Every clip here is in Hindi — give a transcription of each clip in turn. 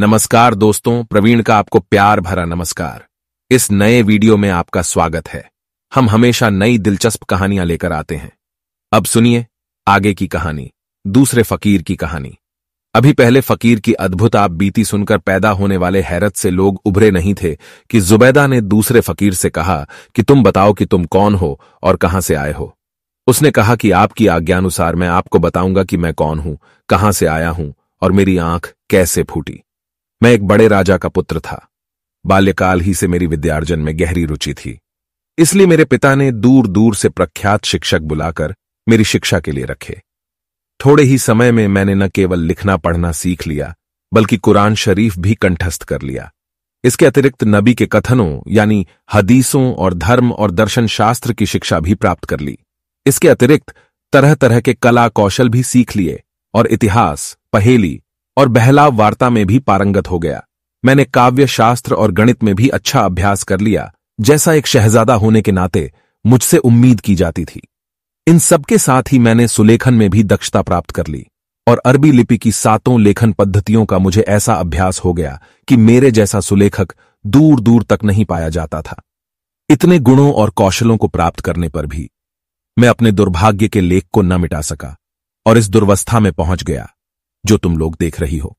नमस्कार दोस्तों प्रवीण का आपको प्यार भरा नमस्कार इस नए वीडियो में आपका स्वागत है हम हमेशा नई दिलचस्प कहानियां लेकर आते हैं अब सुनिए आगे की कहानी दूसरे फकीर की कहानी अभी पहले फकीर की अद्भुत आप बीती सुनकर पैदा होने वाले हैरत से लोग उभरे नहीं थे कि जुबैदा ने दूसरे फकीर से कहा कि तुम बताओ कि तुम कौन हो और कहां से आए हो उसने कहा कि आपकी आज्ञानुसार मैं आपको बताऊंगा कि मैं कौन हूं कहां से आया हूं और मेरी आंख कैसे फूटी मैं एक बड़े राजा का पुत्र था बाल्यकाल ही से मेरी विद्यार्जन में गहरी रुचि थी इसलिए मेरे पिता ने दूर दूर से प्रख्यात शिक्षक बुलाकर मेरी शिक्षा के लिए रखे थोड़े ही समय में मैंने न केवल लिखना पढ़ना सीख लिया बल्कि कुरान शरीफ भी कंठस्थ कर लिया इसके अतिरिक्त नबी के कथनों यानी हदीसों और धर्म और दर्शन शास्त्र की शिक्षा भी प्राप्त कर ली इसके अतिरिक्त तरह तरह के कला कौशल भी सीख लिए और इतिहास पहेली और बहलाव वार्ता में भी पारंगत हो गया मैंने काव्य शास्त्र और गणित में भी अच्छा अभ्यास कर लिया जैसा एक शहजादा होने के नाते मुझसे उम्मीद की जाती थी इन सबके साथ ही मैंने सुलेखन में भी दक्षता प्राप्त कर ली और अरबी लिपि की सातों लेखन पद्धतियों का मुझे ऐसा अभ्यास हो गया कि मेरे जैसा सुलेखक दूर दूर तक नहीं पाया जाता था इतने गुणों और कौशलों को प्राप्त करने पर भी मैं अपने दुर्भाग्य के लेख को न मिटा सका और इस दुर्वस्था में पहुंच गया जो तुम लोग देख रही हो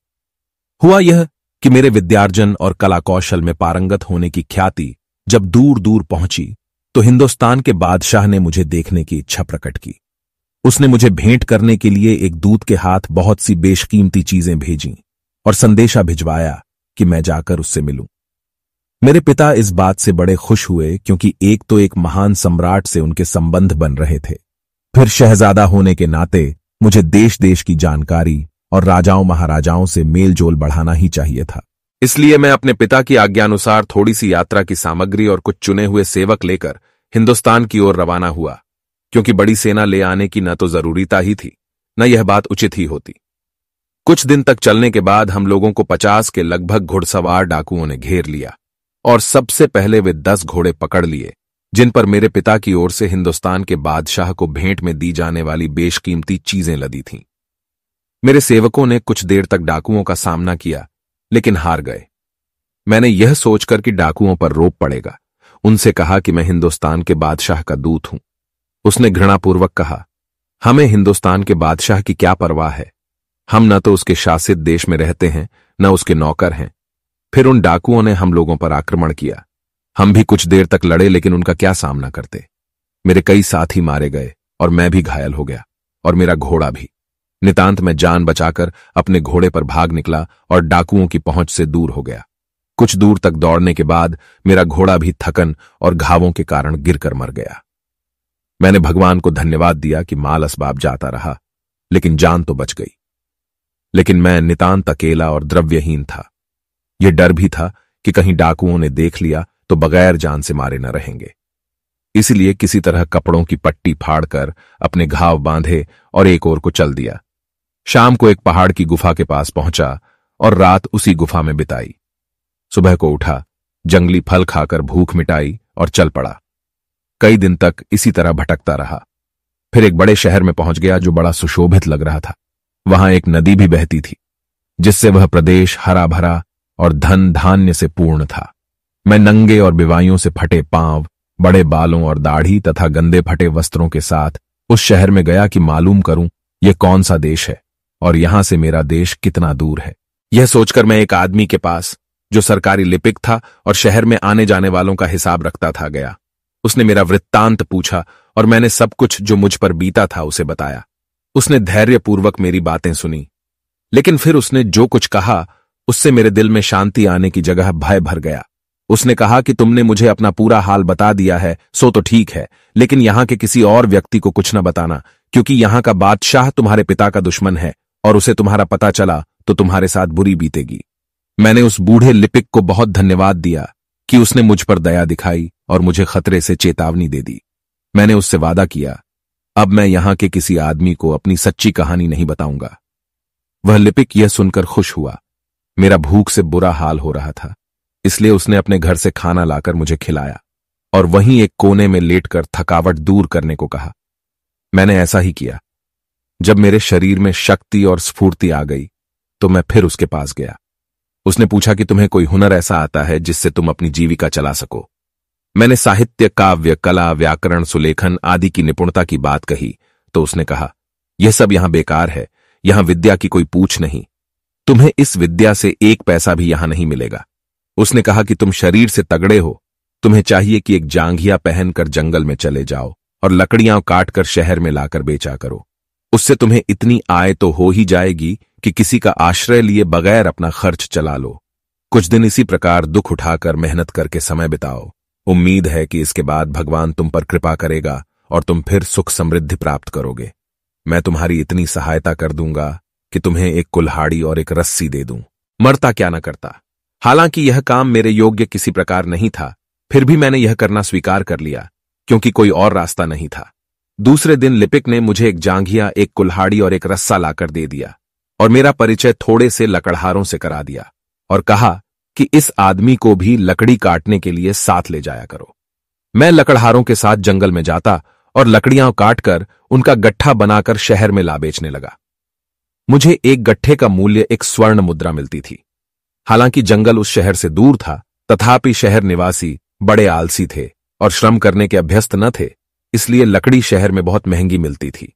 हुआ यह कि मेरे विद्यार्जन और कला कौशल में पारंगत होने की ख्याति जब दूर दूर पहुंची तो हिंदुस्तान के बादशाह ने मुझे देखने की इच्छा प्रकट की उसने मुझे भेंट करने के लिए एक दूत के हाथ बहुत सी बेशकीमती चीजें भेजी और संदेशा भिजवाया कि मैं जाकर उससे मिलूं मेरे पिता इस बात से बड़े खुश हुए क्योंकि एक तो एक महान सम्राट से उनके संबंध बन रहे थे फिर शहजादा होने के नाते मुझे देश देश की जानकारी और राजाओं महाराजाओं से मेलजोल बढ़ाना ही चाहिए था इसलिए मैं अपने पिता की आज्ञानुसार थोड़ी सी यात्रा की सामग्री और कुछ चुने हुए सेवक लेकर हिंदुस्तान की ओर रवाना हुआ क्योंकि बड़ी सेना ले आने की न तो जरूरीता ही थी न यह बात उचित ही होती कुछ दिन तक चलने के बाद हम लोगों को पचास के लगभग घुड़सवार डाकुओं ने घेर लिया और सबसे पहले वे दस घोड़े पकड़ लिए जिन पर मेरे पिता की ओर से हिंदुस्तान के बादशाह को भेंट में दी जाने वाली बेशकीमती चीजें लदी थीं मेरे सेवकों ने कुछ देर तक डाकुओं का सामना किया लेकिन हार गए मैंने यह सोचकर कि डाकुओं पर रोप पड़ेगा उनसे कहा कि मैं हिंदुस्तान के बादशाह का दूत हूं उसने घृणापूर्वक कहा हमें हिंदुस्तान के बादशाह की क्या परवाह है हम न तो उसके शासित देश में रहते हैं न उसके नौकर हैं फिर उन डाकुओं ने हम लोगों पर आक्रमण किया हम भी कुछ देर तक लड़े लेकिन उनका क्या सामना करते मेरे कई साथी मारे गए और मैं भी घायल हो गया और मेरा घोड़ा भी नितांत में जान बचाकर अपने घोड़े पर भाग निकला और डाकुओं की पहुंच से दूर हो गया कुछ दूर तक दौड़ने के बाद मेरा घोड़ा भी थकन और घावों के कारण गिरकर मर गया मैंने भगवान को धन्यवाद दिया कि माल असबाब जाता रहा लेकिन जान तो बच गई लेकिन मैं नितांत अकेला और द्रव्यहीन था यह डर भी था कि कहीं डाकुओं ने देख लिया तो बगैर जान से मारे न रहेंगे इसलिए किसी तरह कपड़ों की पट्टी फाड़कर अपने घाव बांधे और एक और को चल दिया शाम को एक पहाड़ की गुफा के पास पहुंचा और रात उसी गुफा में बिताई सुबह को उठा जंगली फल खाकर भूख मिटाई और चल पड़ा कई दिन तक इसी तरह भटकता रहा फिर एक बड़े शहर में पहुंच गया जो बड़ा सुशोभित लग रहा था वहां एक नदी भी बहती थी जिससे वह प्रदेश हरा भरा और धन धान्य से पूर्ण था मैं नंगे और बिवाइयों से फटे पांव बड़े बालों और दाढ़ी तथा गंदे फटे वस्त्रों के साथ उस शहर में गया कि मालूम करूं ये कौन सा देश है और यहां से मेरा देश कितना दूर है यह सोचकर मैं एक आदमी के पास जो सरकारी लिपिक था और शहर में आने जाने वालों का हिसाब रखता था गया उसने मेरा वृत्तांत पूछा और मैंने सब कुछ जो मुझ पर बीता था उसे बताया उसने धैर्यपूर्वक मेरी बातें सुनी लेकिन फिर उसने जो कुछ कहा उससे मेरे दिल में शांति आने की जगह भय भर गया उसने कहा कि तुमने मुझे अपना पूरा हाल बता दिया है सो तो ठीक है लेकिन यहां के किसी और व्यक्ति को कुछ न बताना क्योंकि यहां का बादशाह तुम्हारे पिता का दुश्मन है और उसे तुम्हारा पता चला तो तुम्हारे साथ बुरी बीतेगी मैंने उस बूढ़े लिपिक को बहुत धन्यवाद दिया कि उसने मुझ पर दया दिखाई और मुझे खतरे से चेतावनी दे दी मैंने उससे वादा किया अब मैं यहां के किसी आदमी को अपनी सच्ची कहानी नहीं बताऊंगा वह लिपिक यह सुनकर खुश हुआ मेरा भूख से बुरा हाल हो रहा था इसलिए उसने अपने घर से खाना लाकर मुझे खिलाया और वहीं एक कोने में लेटकर थकावट दूर करने को कहा मैंने ऐसा ही किया जब मेरे शरीर में शक्ति और स्फूर्ति आ गई तो मैं फिर उसके पास गया उसने पूछा कि तुम्हें कोई हुनर ऐसा आता है जिससे तुम अपनी जीविका चला सको मैंने साहित्य काव्य कला व्याकरण सुलेखन आदि की निपुणता की बात कही तो उसने कहा यह सब यहां बेकार है यहां विद्या की कोई पूछ नहीं तुम्हें इस विद्या से एक पैसा भी यहां नहीं मिलेगा उसने कहा कि तुम शरीर से तगड़े हो तुम्हें चाहिए कि एक जांघिया पहनकर जंगल में चले जाओ और लकड़ियां काटकर शहर में लाकर बेचा करो उससे तुम्हें इतनी आय तो हो ही जाएगी कि किसी का आश्रय लिए बगैर अपना खर्च चला लो कुछ दिन इसी प्रकार दुख उठाकर मेहनत करके समय बिताओ उम्मीद है कि इसके बाद भगवान तुम पर कृपा करेगा और तुम फिर सुख समृद्धि प्राप्त करोगे मैं तुम्हारी इतनी सहायता कर दूंगा कि तुम्हें एक कुल्हाड़ी और एक रस्सी दे दूं मरता क्या ना करता हालांकि यह काम मेरे योग्य किसी प्रकार नहीं था फिर भी मैंने यह करना स्वीकार कर लिया क्योंकि कोई और रास्ता नहीं था दूसरे दिन लिपिक ने मुझे एक जांघिया एक कुल्हाड़ी और एक रस्सा लाकर दे दिया और मेरा परिचय थोड़े से लकड़हारों से करा दिया और कहा कि इस आदमी को भी लकड़ी काटने के लिए साथ ले जाया करो मैं लकड़हारों के साथ जंगल में जाता और लकड़ियां काटकर उनका गट्ठा बनाकर शहर में ला बेचने लगा मुझे एक गट्ठे का मूल्य एक स्वर्ण मुद्रा मिलती थी हालांकि जंगल उस शहर से दूर था तथापि शहर निवासी बड़े आलसी थे और श्रम करने के अभ्यस्त न थे इसलिए लकड़ी शहर में बहुत महंगी मिलती थी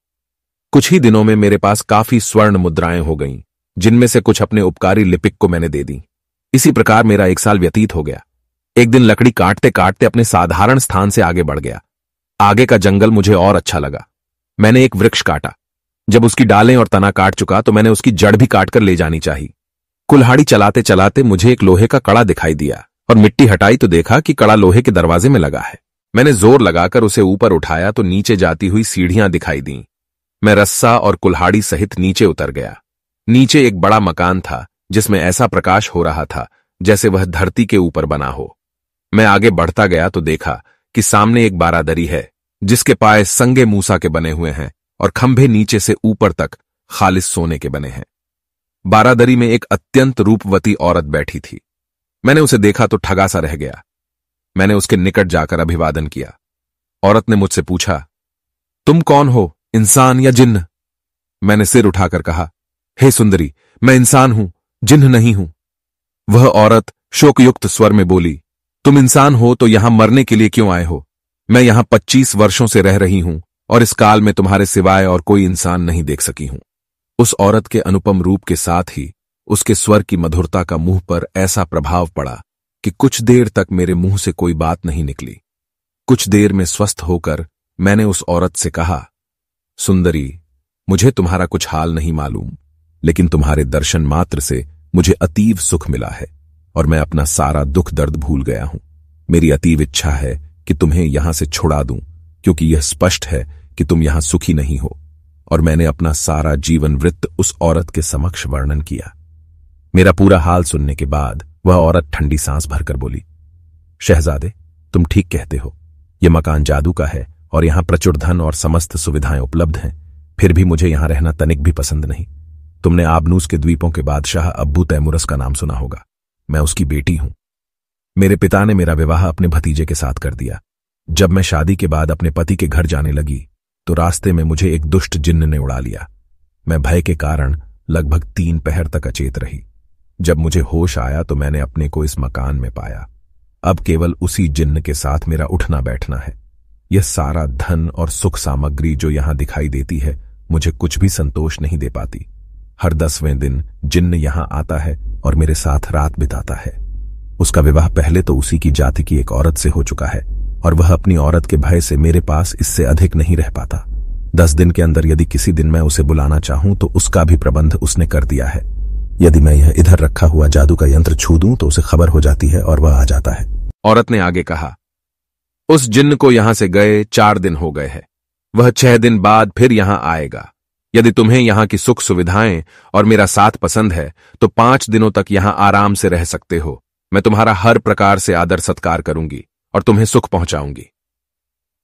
कुछ ही दिनों में मेरे पास काफी स्वर्ण मुद्राएं हो गईं जिनमें से कुछ अपने उपकारी लिपिक को मैंने दे दी इसी प्रकार मेरा एक साल व्यतीत हो गया एक दिन लकड़ी काटते काटते अपने साधारण स्थान से आगे बढ़ गया आगे का जंगल मुझे और अच्छा लगा मैंने एक वृक्ष काटा जब उसकी डालें और तना काट चुका तो मैंने उसकी जड़ भी काटकर ले जानी चाहिए कुल्हाड़ी चलाते चलाते मुझे एक लोहे का कड़ा दिखाई दिया और मिट्टी हटाई तो देखा कि कड़ा लोहे के दरवाजे में लगा है मैंने जोर लगाकर उसे ऊपर उठाया तो नीचे जाती हुई सीढ़ियां दिखाई दी मैं रस्सा और कुल्हाड़ी सहित नीचे उतर गया नीचे एक बड़ा मकान था जिसमें ऐसा प्रकाश हो रहा था जैसे वह धरती के ऊपर बना हो मैं आगे बढ़ता गया तो देखा कि सामने एक बारादरी है जिसके पाए संगे मूसा के बने हुए हैं और खंभे नीचे से ऊपर तक खालिश सोने के बने हैं बारादरी में एक अत्यंत रूपवती औरत बैठी थी मैंने उसे देखा तो ठगासा रह गया मैंने उसके निकट जाकर अभिवादन किया औरत ने मुझसे पूछा तुम कौन हो इंसान या जिन्न मैंने सिर उठाकर कहा हे सुंदरी मैं इंसान हूं जिन्ह नहीं हूं वह औरत शोकयुक्त स्वर में बोली तुम इंसान हो तो यहां मरने के लिए क्यों आए हो मैं यहां पच्चीस वर्षों से रह रही हूं और इस काल में तुम्हारे सिवाय और कोई इंसान नहीं देख सकी हूं उस औरत के अनुपम रूप के साथ ही उसके स्वर की मधुरता का मुंह पर ऐसा प्रभाव पड़ा कि कुछ देर तक मेरे मुंह से कोई बात नहीं निकली कुछ देर में स्वस्थ होकर मैंने उस औरत से कहा सुंदरी मुझे तुम्हारा कुछ हाल नहीं मालूम लेकिन तुम्हारे दर्शन मात्र से मुझे अतीव सुख मिला है और मैं अपना सारा दुख दर्द भूल गया हूं मेरी अतीव इच्छा है कि तुम्हें यहां से छुड़ा दूं क्योंकि यह स्पष्ट है कि तुम यहां सुखी नहीं हो और मैंने अपना सारा जीवन वृत्त उस औरत के समक्ष वर्णन किया मेरा पूरा हाल सुनने के बाद वह औरत ठंडी सांस भरकर बोली शहजादे तुम ठीक कहते हो यह मकान जादू का है और यहां प्रचुर धन और समस्त सुविधाएं उपलब्ध हैं फिर भी मुझे यहां रहना तनिक भी पसंद नहीं तुमने आबनूस के द्वीपों के बादशाह अब्बू तैमुरस का नाम सुना होगा मैं उसकी बेटी हूं मेरे पिता ने मेरा विवाह अपने भतीजे के साथ कर दिया जब मैं शादी के बाद अपने पति के घर जाने लगी तो रास्ते में मुझे एक दुष्ट जिन्न ने उड़ा लिया मैं भय के कारण लगभग तीन पहर तक अचेत रही जब मुझे होश आया तो मैंने अपने को इस मकान में पाया अब केवल उसी जिन्न के साथ मेरा उठना बैठना है यह सारा धन और सुख सामग्री जो यहां दिखाई देती है मुझे कुछ भी संतोष नहीं दे पाती हर दसवें दिन जिन्न यहां आता है और मेरे साथ रात बिताता है उसका विवाह पहले तो उसी की जाति की एक औरत से हो चुका है और वह अपनी औरत के भय से मेरे पास इससे अधिक नहीं रह पाता दस दिन के अंदर यदि किसी दिन मैं उसे बुलाना चाहूं तो उसका भी प्रबंध उसने कर दिया है यदि मैं यह इधर रखा हुआ जादू का यंत्र छू दूं तो उसे खबर हो जाती है और वह आ जाता है औरत ने आगे कहा उस जिन्न को यहां से गए चार दिन हो गए हैं वह छह दिन बाद फिर यहां आएगा यदि तुम्हें यहां की सुख सुविधाएं और मेरा साथ पसंद है तो पांच दिनों तक यहां आराम से रह सकते हो मैं तुम्हारा हर प्रकार से आदर सत्कार करूंगी और तुम्हें सुख पहुंचाऊंगी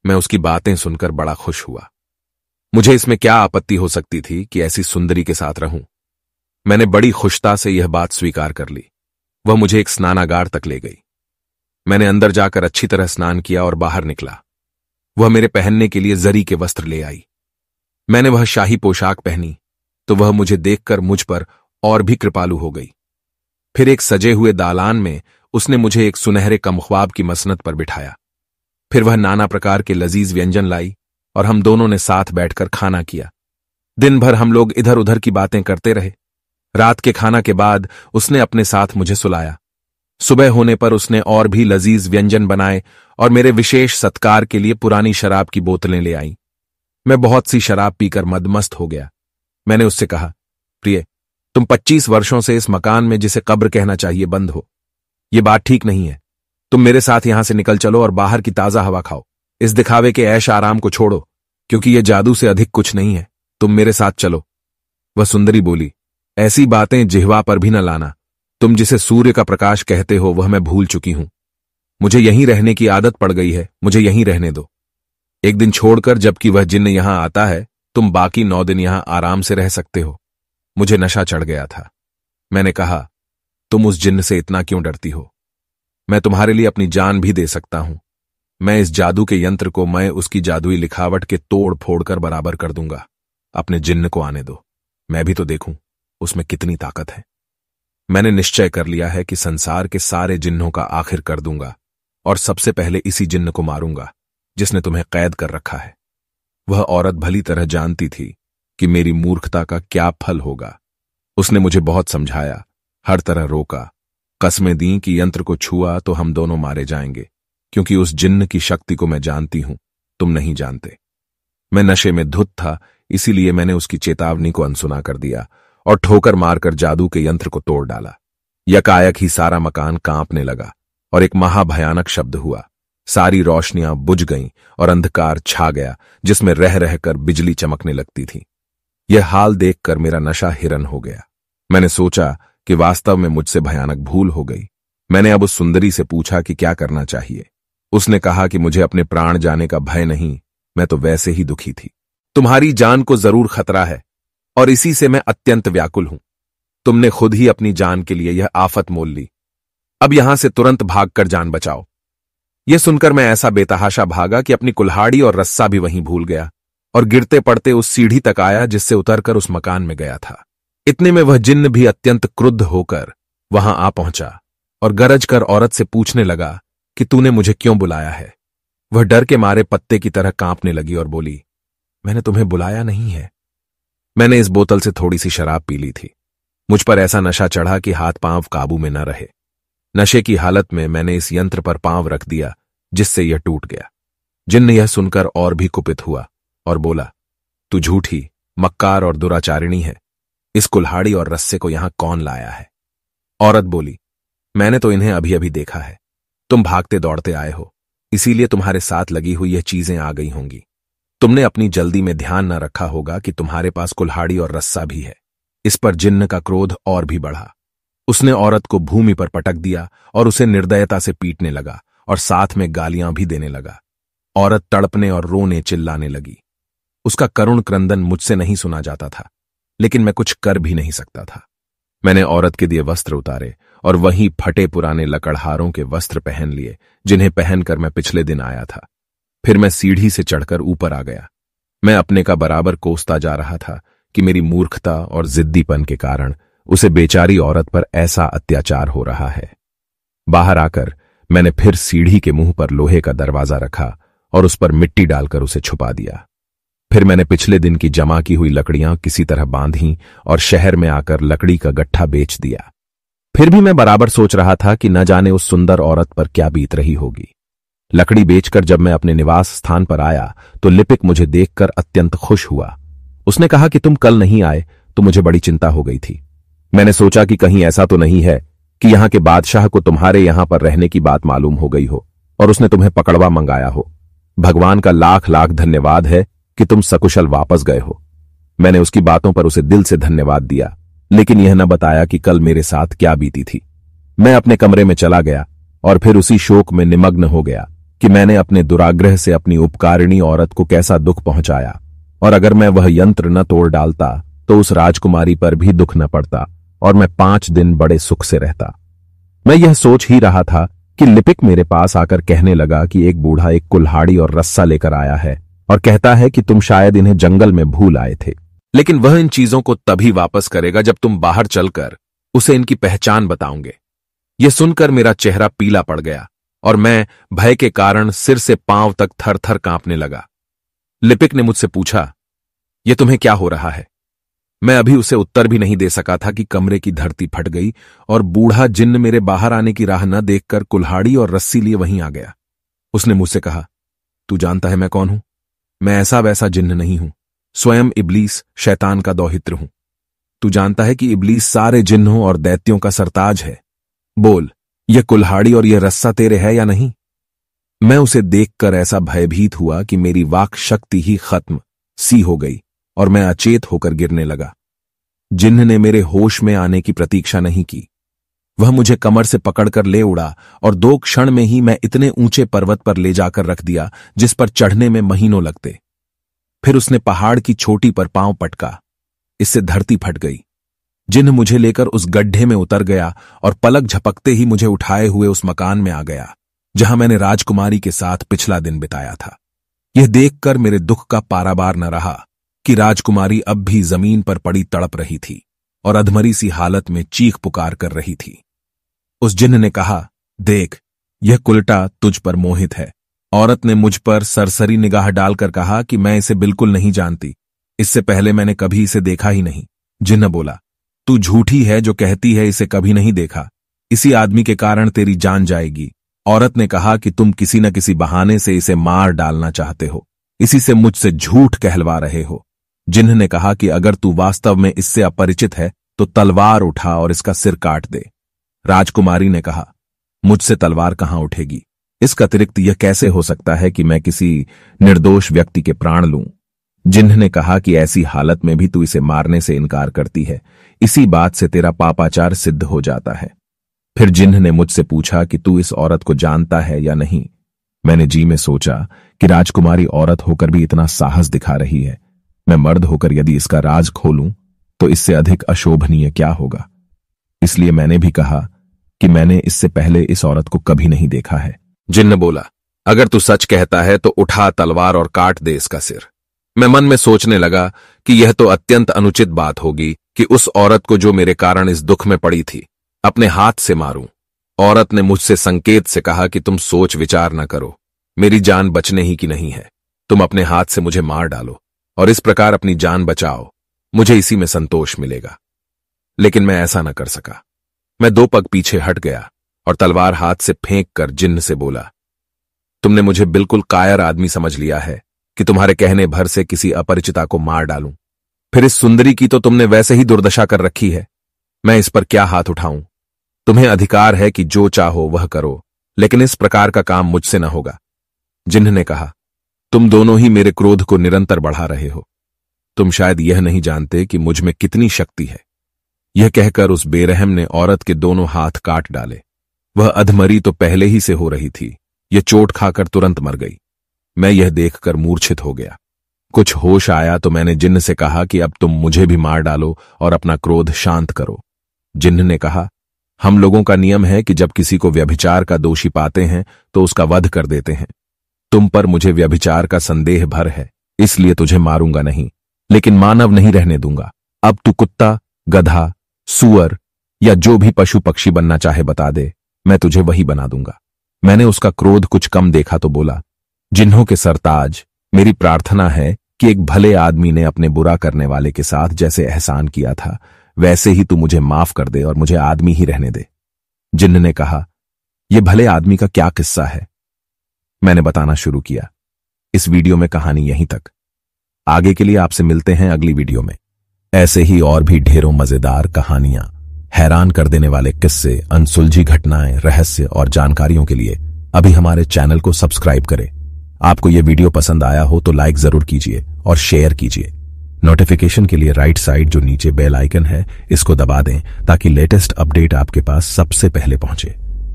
मैं उसकी बातें सुनकर बड़ा खुश हुआ मुझे इसमें क्या आपत्ति हो सकती थी कि ऐसी सुंदरी के साथ रहूं मैंने बड़ी खुशता से यह बात स्वीकार कर ली वह मुझे एक स्नानागार तक ले गई मैंने अंदर जाकर अच्छी तरह स्नान किया और बाहर निकला वह मेरे पहनने के लिए जरी के वस्त्र ले आई मैंने वह शाही पोशाक पहनी तो वह मुझे देखकर मुझ पर और भी कृपालु हो गई फिर एक सजे हुए दालान में उसने मुझे एक सुनहरे कमख्वाब की मसनत पर बिठाया फिर वह नाना प्रकार के लजीज व्यंजन लाई और हम दोनों ने साथ बैठकर खाना किया दिन भर हम लोग इधर उधर की बातें करते रहे रात के खाना के बाद उसने अपने साथ मुझे सुलाया सुबह होने पर उसने और भी लजीज व्यंजन बनाए और मेरे विशेष सत्कार के लिए पुरानी शराब की बोतलें ले आई मैं बहुत सी शराब पीकर मदमस्त हो गया मैंने उससे कहा प्रिय तुम 25 वर्षों से इस मकान में जिसे कब्र कहना चाहिए बंद हो ये बात ठीक नहीं है तुम मेरे साथ यहां से निकल चलो और बाहर की ताजा हवा खाओ इस दिखावे के ऐश आराम को छोड़ो क्योंकि यह जादू से अधिक कुछ नहीं है तुम मेरे साथ चलो वह सुंदरी बोली ऐसी बातें जिहवा पर भी न लाना तुम जिसे सूर्य का प्रकाश कहते हो वह मैं भूल चुकी हूं मुझे यहीं रहने की आदत पड़ गई है मुझे यहीं रहने दो एक दिन छोड़कर जबकि वह जिन्न यहां आता है तुम बाकी नौ दिन यहां आराम से रह सकते हो मुझे नशा चढ़ गया था मैंने कहा तुम उस जिन्न से इतना क्यों डरती हो मैं तुम्हारे लिए अपनी जान भी दे सकता हूं मैं इस जादू के यंत्र को मैं उसकी जादुई लिखावट के तोड़ फोड़ कर बराबर कर दूंगा अपने जिन्न को आने दो मैं भी तो देखूं उसमें कितनी ताकत है मैंने निश्चय कर लिया है कि संसार के सारे जिन्हों का आखिर कर दूंगा और सबसे पहले इसी जिन्न को मारूंगा जिसने तुम्हें कैद कर रखा है वह औरत भली तरह जानती थी कि मेरी मूर्खता का क्या फल होगा उसने मुझे बहुत समझाया हर तरह रोका कस्में दी कि यंत्र को छुआ तो हम दोनों मारे जाएंगे क्योंकि उस जिन्न की शक्ति को मैं जानती हूं तुम नहीं जानते मैं नशे में धुत था इसीलिए मैंने उसकी चेतावनी को अनसुना कर दिया और ठोकर मारकर जादू के यंत्र को तोड़ डाला यकायक ही सारा मकान कांपने लगा और एक महाभयानक शब्द हुआ सारी रोशनियां बुझ गईं और अंधकार छा गया जिसमें रह रहकर बिजली चमकने लगती थी यह हाल देखकर मेरा नशा हिरन हो गया मैंने सोचा कि वास्तव में मुझसे भयानक भूल हो गई मैंने अब उस सुंदरी से पूछा कि क्या करना चाहिए उसने कहा कि मुझे अपने प्राण जाने का भय नहीं मैं तो वैसे ही दुखी थी तुम्हारी जान को जरूर खतरा है और इसी से मैं अत्यंत व्याकुल हूं तुमने खुद ही अपनी जान के लिए यह आफत मोल ली अब यहां से तुरंत भाग जान बचाओ यह सुनकर मैं ऐसा बेतहाशा भागा कि अपनी कुल्हाड़ी और रस्सा भी वहीं भूल गया और गिरते पड़ते उस सीढ़ी तक आया जिससे उतरकर उस मकान में गया था इतने में वह जिन्न भी अत्यंत क्रुद्ध होकर वहां आ पहुंचा और गरज कर औरत से पूछने लगा कि तूने मुझे क्यों बुलाया है वह डर के मारे पत्ते की तरह कांपने लगी और बोली मैंने तुम्हें बुलाया नहीं है मैंने इस बोतल से थोड़ी सी शराब पी ली थी मुझ पर ऐसा नशा चढ़ा कि हाथ पांव काबू में न रहे नशे की हालत में मैंने इस यंत्र पर पांव रख दिया जिससे यह टूट गया जिन्न यह सुनकर और भी कुपित हुआ और बोला तू झूठी मक्कार और दुराचारिणी है इस कुल्हाड़ी और रस्से को यहां कौन लाया है औरत बोली मैंने तो इन्हें अभी अभी देखा है तुम भागते दौड़ते आए हो इसीलिए तुम्हारे साथ लगी हुई यह चीजें आ गई होंगी तुमने अपनी जल्दी में ध्यान न रखा होगा कि तुम्हारे पास कुल्हाड़ी और रस्सा भी है इस पर जिन्न का क्रोध और भी बढ़ा उसने औरत को भूमि पर पटक दिया और उसे निर्दयता से पीटने लगा और साथ में गालियां भी देने लगा औरत तड़पने और रोने चिल्लाने लगी उसका करुण क्रंदन मुझसे नहीं सुना जाता था लेकिन मैं कुछ कर भी नहीं सकता था मैंने औरत के दिए वस्त्र उतारे और वहीं फटे पुराने लकड़हारों के वस्त्र पहन लिए जिन्हें पहनकर मैं पिछले दिन आया था फिर मैं सीढ़ी से चढ़कर ऊपर आ गया मैं अपने का बराबर कोसता जा रहा था कि मेरी मूर्खता और जिद्दीपन के कारण उसे बेचारी औरत पर ऐसा अत्याचार हो रहा है बाहर आकर मैंने फिर सीढ़ी के मुंह पर लोहे का दरवाजा रखा और उस पर मिट्टी डालकर उसे छुपा दिया फिर मैंने पिछले दिन की जमा की हुई लकड़ियां किसी तरह बांधी और शहर में आकर लकड़ी का गट्ठा बेच दिया फिर भी मैं बराबर सोच रहा था कि न जाने उस सुंदर औरत पर क्या बीत रही होगी लकड़ी बेचकर जब मैं अपने निवास स्थान पर आया तो लिपिक मुझे देखकर अत्यंत खुश हुआ उसने कहा कि तुम कल नहीं आए तो मुझे बड़ी चिंता हो गई थी मैंने सोचा कि कहीं ऐसा तो नहीं है कि यहां के बादशाह को तुम्हारे यहां पर रहने की बात मालूम हो गई हो और उसने तुम्हें पकड़वा मंगाया हो भगवान का लाख लाख धन्यवाद है कि तुम सकुशल वापस गए हो मैंने उसकी बातों पर उसे दिल से धन्यवाद दिया लेकिन यह न बताया कि कल मेरे साथ क्या बीती थी मैं अपने कमरे में चला गया और फिर उसी शोक में निमग्न हो गया कि मैंने अपने दुराग्रह से अपनी उपकारिणी औरत को कैसा दुख पहुंचाया और अगर मैं वह यंत्र न तोड़ डालता तो उस राजकुमारी पर भी दुख न पड़ता और मैं पांच दिन बड़े सुख से रहता मैं यह सोच ही रहा था कि लिपिक मेरे पास आकर कहने लगा कि एक बूढ़ा एक कुल्हाड़ी और रस्सा लेकर आया है और कहता है कि तुम शायद इन्हें जंगल में भूल आए थे लेकिन वह इन चीजों को तभी वापस करेगा जब तुम बाहर चलकर उसे इनकी पहचान बताओगे यह सुनकर मेरा चेहरा पीला पड़ गया और मैं भय के कारण सिर से पांव तक थर थर कांपने लगा लिपिक ने मुझसे पूछा यह तुम्हें क्या हो रहा है मैं अभी उसे उत्तर भी नहीं दे सका था कि कमरे की धरती फट गई और बूढ़ा जिन्न मेरे बाहर आने की राह न देखकर कुल्हाड़ी और रस्सी लिए वहीं आ गया उसने मुझसे कहा तू जानता है मैं कौन हूं मैं ऐसा वैसा जिन्न नहीं हूं स्वयं इबलीस शैतान का दौहित्र हूं तू जानता है कि इबलीस सारे जिन्हों और दैत्यों का सरताज है बोल यह कुल्हाड़ी और यह रस्सा तेरे है या नहीं मैं उसे देखकर ऐसा भयभीत हुआ कि मेरी वाक शक्ति ही खत्म सी हो गई और मैं अचेत होकर गिरने लगा जिन्हने मेरे होश में आने की प्रतीक्षा नहीं की वह मुझे कमर से पकड़कर ले उड़ा और दो क्षण में ही मैं इतने ऊंचे पर्वत पर ले जाकर रख दिया जिस पर चढ़ने में महीनों लगते फिर उसने पहाड़ की छोटी पर पांव पटका इससे धरती फट गई जिन्ह मुझे लेकर उस गड्ढे में उतर गया और पलक झपकते ही मुझे उठाए हुए उस मकान में आ गया जहां मैंने राजकुमारी के साथ पिछला दिन बिताया था यह देखकर मेरे दुख का पाराबार न रहा कि राजकुमारी अब भी जमीन पर पड़ी तड़प रही थी और अधमरी सी हालत में चीख पुकार कर रही थी उस जिन्ह ने कहा देख यह कुलटा तुझ पर मोहित है औरत ने मुझ पर सरसरी निगाह डालकर कहा कि मैं इसे बिल्कुल नहीं जानती इससे पहले मैंने कभी इसे देखा ही नहीं जिन्ह बोला तू झूठी है जो कहती है इसे कभी नहीं देखा इसी आदमी के कारण तेरी जान जाएगी औरत ने कहा कि तुम किसी न किसी बहाने से इसे मार डालना चाहते हो इसी से मुझसे झूठ कहलवा रहे हो जिन्ह ने कहा कि अगर तू वास्तव में इससे अपरिचित है तो तलवार उठा और इसका सिर काट दे राजकुमारी ने कहा मुझसे तलवार कहां उठेगी इसका अतिरिक्त यह कैसे हो सकता है कि मैं किसी निर्दोष व्यक्ति के प्राण लूं जिन्होंने कहा कि ऐसी हालत में भी तू इसे मारने से इनकार करती है इसी बात से तेरा पापाचार सिद्ध हो जाता है फिर जिन्ह ने मुझसे पूछा कि तू इस औरत को जानता है या नहीं मैंने जी में सोचा कि राजकुमारी औरत होकर भी इतना साहस दिखा रही है मैं मर्द होकर यदि इसका राज खोलूं तो इससे अधिक अशोभनीय क्या होगा इसलिए मैंने भी कहा कि मैंने इससे पहले इस औरत को कभी नहीं देखा है जिन्न बोला अगर तू सच कहता है तो उठा तलवार और काट दे इसका सिर मैं मन में सोचने लगा कि यह तो अत्यंत अनुचित बात होगी कि उस औरत को जो मेरे कारण इस दुख में पड़ी थी अपने हाथ से मारूं औरत ने मुझसे संकेत से कहा कि तुम सोच विचार न करो मेरी जान बचने ही की नहीं है तुम अपने हाथ से मुझे मार डालो और इस प्रकार अपनी जान बचाओ मुझे इसी में संतोष मिलेगा लेकिन मैं ऐसा न कर सका मैं दो पग पीछे हट गया और तलवार हाथ से फेंक कर जिन्न से बोला तुमने मुझे बिल्कुल कायर आदमी समझ लिया है कि तुम्हारे कहने भर से किसी अपरिचिता को मार डालूं फिर इस सुंदरी की तो तुमने वैसे ही दुर्दशा कर रखी है मैं इस पर क्या हाथ उठाऊं तुम्हें अधिकार है कि जो चाहो वह करो लेकिन इस प्रकार का काम मुझसे न होगा जिन्ह ने कहा तुम दोनों ही मेरे क्रोध को निरंतर बढ़ा रहे हो तुम शायद यह नहीं जानते कि मुझ में कितनी शक्ति है यह कहकर उस बेरहम ने औरत के दोनों हाथ काट डाले वह अधमरी तो पहले ही से हो रही थी यह चोट खाकर तुरंत मर गई मैं यह देखकर मूर्छित हो गया कुछ होश आया तो मैंने जिन्न से कहा कि अब तुम मुझे भी मार डालो और अपना क्रोध शांत करो जिन्न ने कहा हम लोगों का नियम है कि जब किसी को व्यभिचार का दोषी पाते हैं तो उसका वध कर देते हैं तुम पर मुझे व्यभिचार का संदेह भर है इसलिए तुझे मारूंगा नहीं लेकिन मानव नहीं रहने दूंगा अब तू कुत्ता गधा सुअर या जो भी पशु पक्षी बनना चाहे बता दे मैं तुझे वही बना दूंगा मैंने उसका क्रोध कुछ कम देखा तो बोला जिन्हों के सरताज मेरी प्रार्थना है कि एक भले आदमी ने अपने बुरा करने वाले के साथ जैसे एहसान किया था वैसे ही तू मुझे माफ कर दे और मुझे आदमी ही रहने दे जिन्ह ने कहा यह भले आदमी का क्या किस्सा है मैंने बताना शुरू किया इस वीडियो में कहानी यहीं तक आगे के लिए आपसे मिलते हैं अगली वीडियो में ऐसे ही और भी ढेरों मजेदार कहानियां हैरान कर देने वाले किस्से अनसुलझी घटनाएं रहस्य और जानकारियों के लिए अभी हमारे चैनल को सब्सक्राइब करें आपको ये वीडियो पसंद आया हो तो लाइक जरूर कीजिए और शेयर कीजिए नोटिफिकेशन के लिए राइट साइड जो नीचे बेल आइकन है इसको दबा दें ताकि लेटेस्ट अपडेट आपके पास सबसे पहले पहुंचे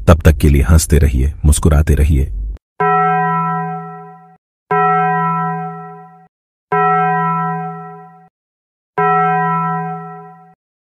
तब तक के लिए हंसते रहिए मुस्कुराते रहिए